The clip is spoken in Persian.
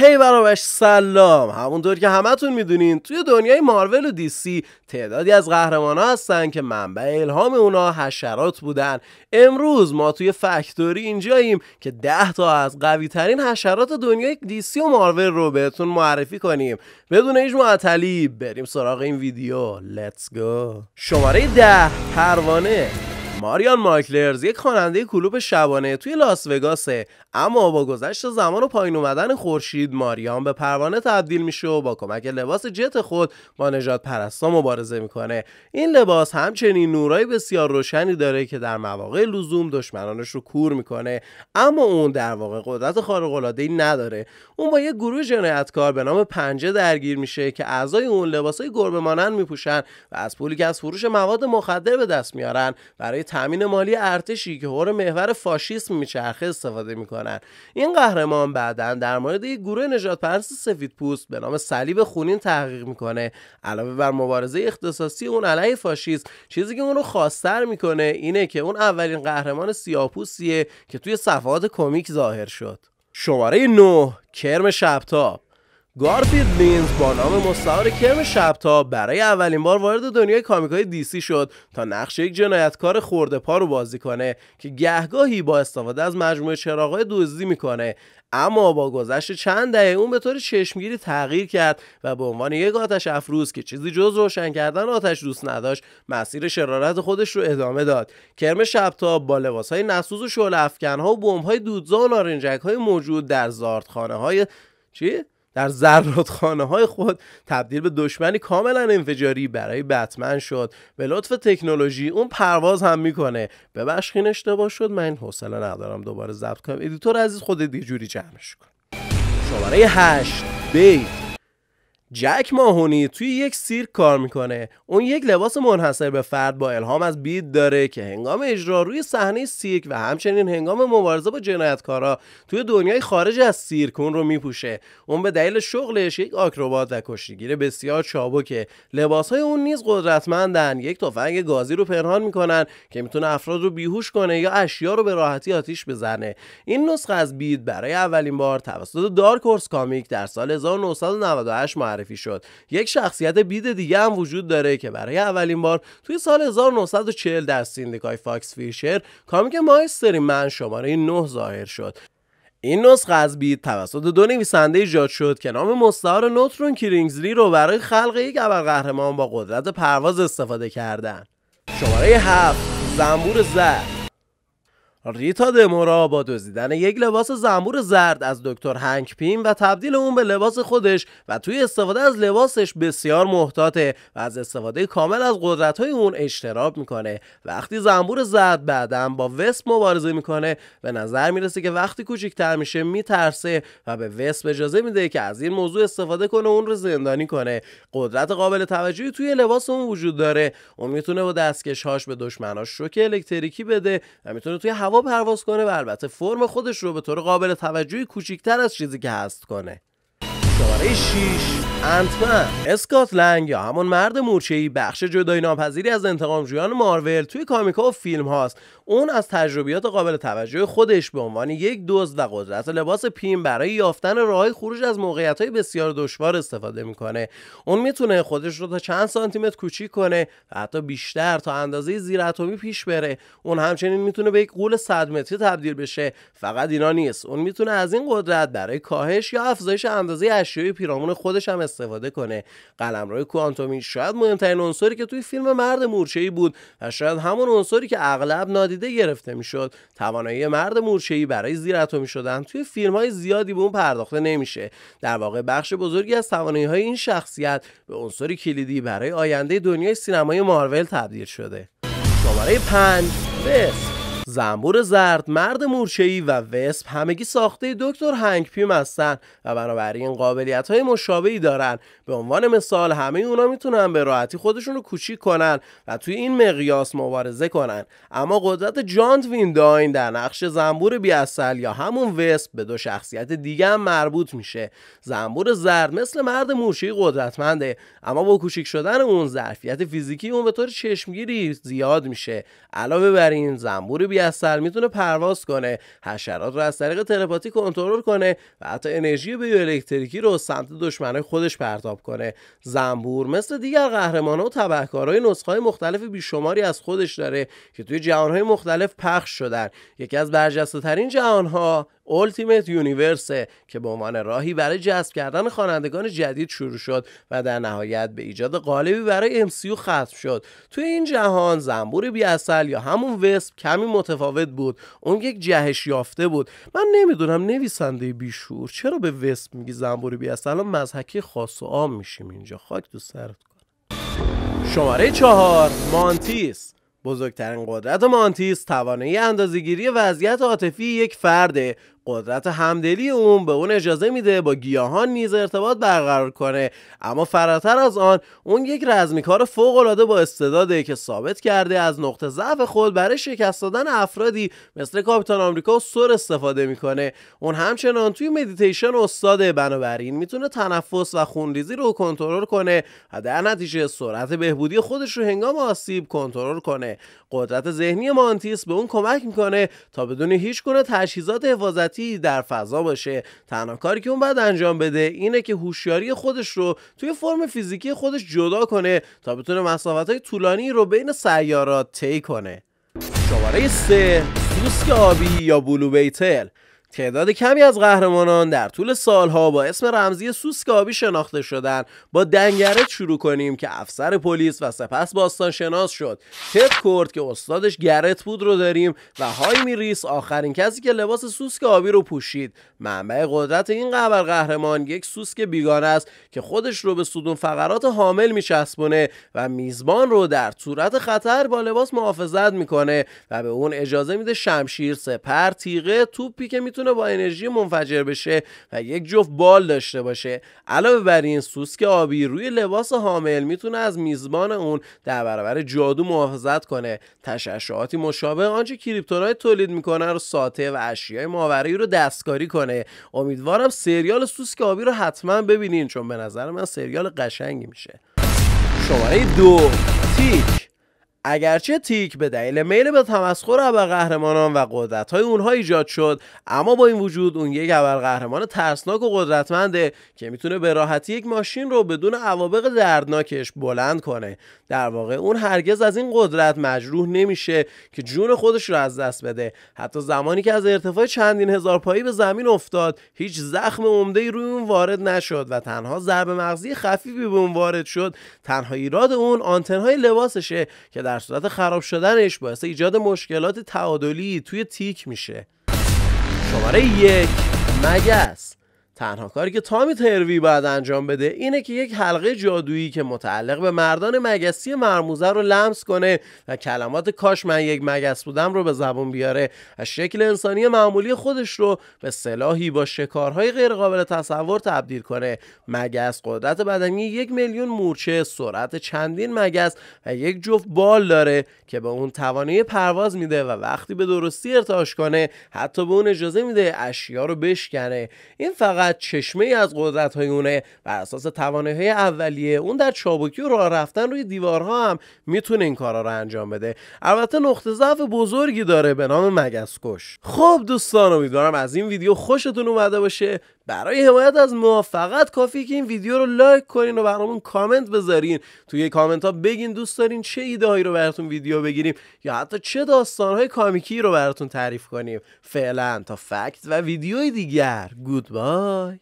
هی برابش سلام همونطور که همتون میدونین توی دنیای مارول و دیسی تعدادی از قهرمان ها هستن که منبع الهام اونا حشرات بودن امروز ما توی فکتوری اینجاییم که ده تا از قوی ترین حشرات دنیای دیسی و مارول رو بهتون معرفی کنیم بدون هیچ معطلی بریم سراغ این ویدیو لتس گو شماره ده پروانه ماریان مایکلرز یک خواننده کلوب شبانه توی لاس وگاسه اما با گذشت زمان و پایین اومدن خورشید ماریان به پروانه تبدیل میشه و با کمک لباس جت خود با نجات پرستا مبارزه میکنه این لباس همچنین نورای بسیار روشنی داره که در مواقع لزوم دشمنانش رو کور میکنه اما اون در واقع قدرت خارق العاده نداره اون با یک گروه جنایتکار به نام پنجه درگیر میشه که اعضای اون لباسای گربه مانند میپوشن و از پولی که از فروش مواد مخدر به دست میارن برای تامین مالی ارتشی که هور محور فاشیسم میچرخه استفاده میکنن این قهرمان بعدا در مورد یک گروه نجات پرست سفید پوست به نام صلیب خونین تحقیق میکنه علاوه بر مبارزه اختصاصی اون علیه فاشیسم چیزی که اون رو خواستر میکنه اینه که اون اولین قهرمان سیاپوسیه که توی صفحات کمیک ظاهر شد شماره 9 کرم شبتاب گارفید لینز با نام مستعار کرم شبتا برای اولین بار وارد دنیای کامیکای دیسی شد تا نقش یک جنایتکار خورده پا رو بازی کنه که گهگاهی با استفاده از مجموعه چراغای دزدی میکنه اما با گذشت چند دهه اون به طور چشمگیری تغییر کرد و به عنوان یک آتش افروز که چیزی جز روشن کردن آتش دوست نداشت مسیر شرارت خودش رو ادامه داد کرم شبتاب با های نسوز و شعله ها و های دودزا و های موجود در زاردخانه های چی در زرادخانه های خود تبدیل به دشمنی کاملا انفجاری برای بتمن شد به لطف تکنولوژی اون پرواز هم میکنه بشخین اشتباه شد من حوصله ندارم دوباره ضبط کنم ادیتور عزیز خود یه جوری جمعش کن شماره هشت بیت جک ماهونی توی یک سیرک کار میکنه اون یک لباس منحصر به فرد با الهام از بید داره که هنگام اجرا روی صحنه سیرک و همچنین هنگام مبارزه با جنایتکارا توی دنیای خارج از سیرک اون رو میپوشه اون به دلیل شغلش یک آکروبات و کشتیگیر بسیار چابکه لباسهای اون نیز قدرتمندن یک تفنگ گازی رو پنهان میکنن که میتونه افراد رو بیهوش کنه یا اشیا رو به راحتی آتیش بزنه این نسخه از بید برای اولین بار توسط دارک کامیک در سال 1998 معرفی شد یک شخصیت بید دیگه هم وجود داره که برای اولین بار توی سال 1940 در سیندیکای فاکس فیشر کامیک مایستری من شماره 9 ظاهر شد این نسخه از بیت توسط دو نویسنده ایجاد شد که نام مستعار نوترون کرینگزلی رو برای خلق یک ابرقهرمان با قدرت پرواز استفاده کردن شماره 7 زنبور زرد ریتا دمورا با دزدیدن یک لباس زنبور زرد از دکتر هنگ پیم و تبدیل اون به لباس خودش و توی استفاده از لباسش بسیار محتاطه و از استفاده کامل از قدرت های اون اشتراب میکنه وقتی زنبور زرد بعدا با وسپ مبارزه میکنه به نظر میرسه که وقتی کوچکتر میشه میترسه و به وسپ اجازه میده که از این موضوع استفاده کنه اون رو زندانی کنه قدرت قابل توجهی توی لباس اون وجود داره اون میتونه با دستکش به دشمناش شوک الکتریکی بده و میتونه توی هوا پرواز کنه و البته فرم خودش رو به طور قابل توجهی کوچیکتر از چیزی که هست کنه شماره 6 انتمن لنگ یا همون مرد ای بخش جدای ناپذیری از انتقام جویان مارول توی کامیکا و فیلم هاست اون از تجربیات قابل توجه خودش به عنوان یک دوز و قدرت لباس پیم برای یافتن راه خروج از موقعیت های بسیار دشوار استفاده میکنه اون میتونه خودش رو تا چند سانتی متر کوچیک کنه و حتی بیشتر تا اندازه زیر اتمی پیش بره اون همچنین میتونه به یک قول صد متری تبدیل بشه فقط اینا نیست اون میتونه از این قدرت برای کاهش یا افزایش اندازه اشیای پیرامون خودش هم استفاده کنه قلمروی کوانتومی شاید مهمترین عنصری که توی فیلم مرد مورچه بود و شاید همون عنصری که اغلب نادیده گرفته میشد توانایی مرد مورچه برای زیر اتمی شدن توی فیلم های زیادی به اون پرداخته نمیشه در واقع بخش بزرگی از توانایی های این شخصیت به عنصر کلیدی برای آینده دنیای سینمای مارول تبدیل شده شماره 5 زنبور زرد مرد مورچه‌ای و وسپ همگی ساخته دکتر هنگ پیم هستن و بنابراین قابلیت های مشابهی دارن به عنوان مثال همه اونا میتونن به راحتی خودشون رو کوچیک کنن و توی این مقیاس مبارزه کنن اما قدرت جانت داین در نقش زنبور بیاصل یا همون وسپ به دو شخصیت دیگه هم مربوط میشه زنبور زرد مثل مرد مورچه‌ای قدرتمنده اما با کوچیک شدن اون ظرفیت فیزیکی اون به طور چشمگیری زیاد میشه علاوه بر این زنبور خوبی از سر میتونه پرواز کنه حشرات رو از طریق تلپاتی کنترل کنه و حتی انرژی الکتریکی رو سمت دشمنای خودش پرتاب کنه زنبور مثل دیگر قهرمانها و تبهکارهای نسخه های مختلف بیشماری از خودش داره که توی جهانهای مختلف پخش شدن یکی از برجسته ترین جهانها اولتیمیت یونیورسه که به عنوان راهی برای جذب کردن خوانندگان جدید شروع شد و در نهایت به ایجاد قالبی برای امسیو ختم شد توی این جهان زنبور عسل یا همون وسپ کمی متفاوت بود اون یک جهش یافته بود من نمیدونم نویسنده بیشور چرا به وسم میگی زنبوری بی الان مزحکی خاص و عام میشیم اینجا خاک تو سرت کن شماره چهار مانتیس بزرگترین قدرت مانتیس توانایی اندازهگیری وضعیت عاطفی یک فرده قدرت همدلی اون به اون اجازه میده با گیاهان نیز ارتباط برقرار کنه اما فراتر از آن اون یک رزمیکار فوق العاده با استعداده که ثابت کرده از نقطه ضعف خود برای شکست دادن افرادی مثل کاپیتان آمریکا و سر استفاده میکنه اون همچنان توی مدیتیشن استاده بنابراین میتونه تنفس و خونریزی رو کنترل کنه و در نتیجه سرعت بهبودی خودش رو هنگام آسیب کنترل کنه قدرت ذهنی مانتیس به اون کمک میکنه تا بدون هیچ گونه تجهیزات حفاظتی در فضا باشه تنها کاری که اون باید انجام بده اینه که هوشیاری خودش رو توی فرم فیزیکی خودش جدا کنه تا بتونه مسافت‌های طولانی رو بین سیارات طی کنه شماره 3 سوسک آبی یا بلو بیتل تعداد کمی از قهرمانان در طول سالها با اسم رمزی سوسک آبی شناخته شدن با دنگرت شروع کنیم که افسر پلیس و سپس باستان شناس شد تد کرد که استادش گرت بود رو داریم و های میریس آخرین کسی که لباس سوسک آبی رو پوشید منبع قدرت این قبر قهرمان یک سوسک بیگانه است که خودش رو به سودون فقرات حامل میچسبونه و میزبان رو در صورت خطر با لباس محافظت میکنه و به اون اجازه میده شمشیر سپر تیغه توپی که میتونه با انرژی منفجر بشه و یک جفت بال داشته باشه علاوه بر این سوسک آبی روی لباس حامل میتونه از میزبان اون در برابر جادو محافظت کنه تشعشعاتی مشابه آنچه کریپتونایت تولید میکنه رو ساته و اشیای ماورایی رو دستکاری کنه امیدوارم سریال سوسک آبی رو حتما ببینین چون به نظر من سریال قشنگی میشه شماره دو تیک اگرچه تیک به دلیل میل به تمسخر قهرمانان و قدرت های اونها ایجاد شد اما با این وجود اون یک قهرمان ترسناک و قدرتمنده که میتونه به راحتی یک ماشین رو بدون عوابق دردناکش بلند کنه در واقع اون هرگز از این قدرت مجروح نمیشه که جون خودش رو از دست بده حتی زمانی که از ارتفاع چندین هزار پایی به زمین افتاد هیچ زخم عمده روی اون وارد نشد و تنها ضربه مغزی خفیفی به اون وارد شد تنها ایراد اون آنتنهای لباسشه که در صورت خراب شدنش باعث ایجاد مشکلات تعادلی توی تیک میشه شماره یک مگس تنها کاری که تامی تروی باید انجام بده اینه که یک حلقه جادویی که متعلق به مردان مگسی مرموزه رو لمس کنه و کلمات کاش من یک مگس بودم رو به زبون بیاره و شکل انسانی معمولی خودش رو به سلاحی با شکارهای غیرقابل تصور تبدیل کنه مگس قدرت بدنی یک میلیون مورچه سرعت چندین مگس و یک جفت بال داره که به اون توانایی پرواز میده و وقتی به درستی ارتعاش کنه حتی به اون اجازه میده اشیا رو بشکنه این فقط چشمه ای از قدرت های اونه بر اساس های اولیه اون در چابکی و راه رفتن روی دیوارها هم میتونه این کارا رو انجام بده البته نقطه ضعف بزرگی داره به نام کش خب دوستان امیدوارم از این ویدیو خوشتون اومده باشه برای حمایت از ما فقط کافیه که این ویدیو رو لایک کنین و برامون کامنت بذارین توی کامنت ها بگین دوست دارین چه ایده هایی رو براتون ویدیو بگیریم یا حتی چه داستان های کامیکی رو براتون تعریف کنیم فعلا تا فکت و ویدیوی دیگر گودبای Bye.